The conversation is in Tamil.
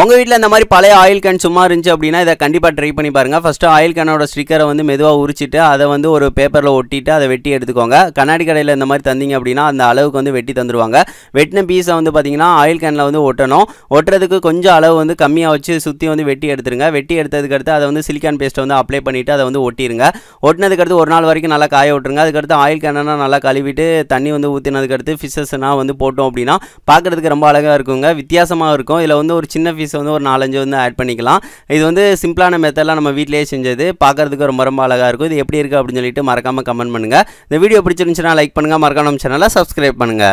உங்கள் வீட்டில் இந்த மாதிரி பழைய ஆயில் கேன் சும்மா இருந்துச்சு அப்படின்னா இதை கண்டிப்பாக ட்ரை பண்ணி பாருங்கள் ஃபஸ்ட்டு ஆயில் கேனோட ஸ்டிக்கரை வந்து மெதுவாக உரிச்சிட்டு அதை வந்து ஒரு பேப்பரில் ஒட்டிட்டு அதை வெட்டி எடுத்துக்கோங்க கண்ணாடி கடையில் இந்த மாதிரி தந்தீங்க அப்படின்னா அந்த அளவுக்கு வந்து வெட்டி தந்துடுவாங்க வெட்டின பீஸை வந்து பார்த்திங்கன்னா ஆயில் கேனில் வந்து ஒட்டணும் ஒட்டுறதுக்கு கொஞ்சம் அளவு வந்து கம்மியாக வச்சு சுற்றி வந்து வெட்டி எடுத்துருங்க வெட்டி எடுத்ததுக்கு அடுத்து அதை வந்து சிலிக்கான் பேஸ்ட்டை வந்து அப்ளை பண்ணிவிட்டு அதை வந்து ஒட்டிடுங்க ஒட்டினதுக்கு அடுத்து ஒரு நாள் வரைக்கும் நல்லா காய விட்டுருங்க அதுக்கடுத்து ஆயில் கேனா நல்லா கழுவிட்டு தண்ணி வந்து ஊற்றினதுக்கடுத்து ஃபிஷஸ்னால் வந்து போட்டோம் அப்படின்னா பார்க்குறதுக்கு ரொம்ப அழகாக இருக்குங்க வித்தியாசமாக இருக்கும் இதில் வந்து ஒரு சின்ன ஃபீஸ் வந்து ஒரு நாலஞ்சு வந்து ஆட் பண்ணிக்கலாம் இது வந்து சிம்பிளான மெத்தடெலாம் நம்ம வீட்டிலேயே செஞ்சது பார்க்குறதுக்கு ரொம்ப ரொம்ப அழகாக இருக்கும் இது எப்படி இருக்குது அப்படின்னு சொல்லிட்டு மறக்காமல் கமெண்ட் பண்ணுங்கள் இந்த வீடியோ பிடிச்சிருந்துச்சுன்னா லைக் பண்ணுங்கள் மறக்காம சேனலை சப்ஸ்கிரைப் பண்ணுங்கள்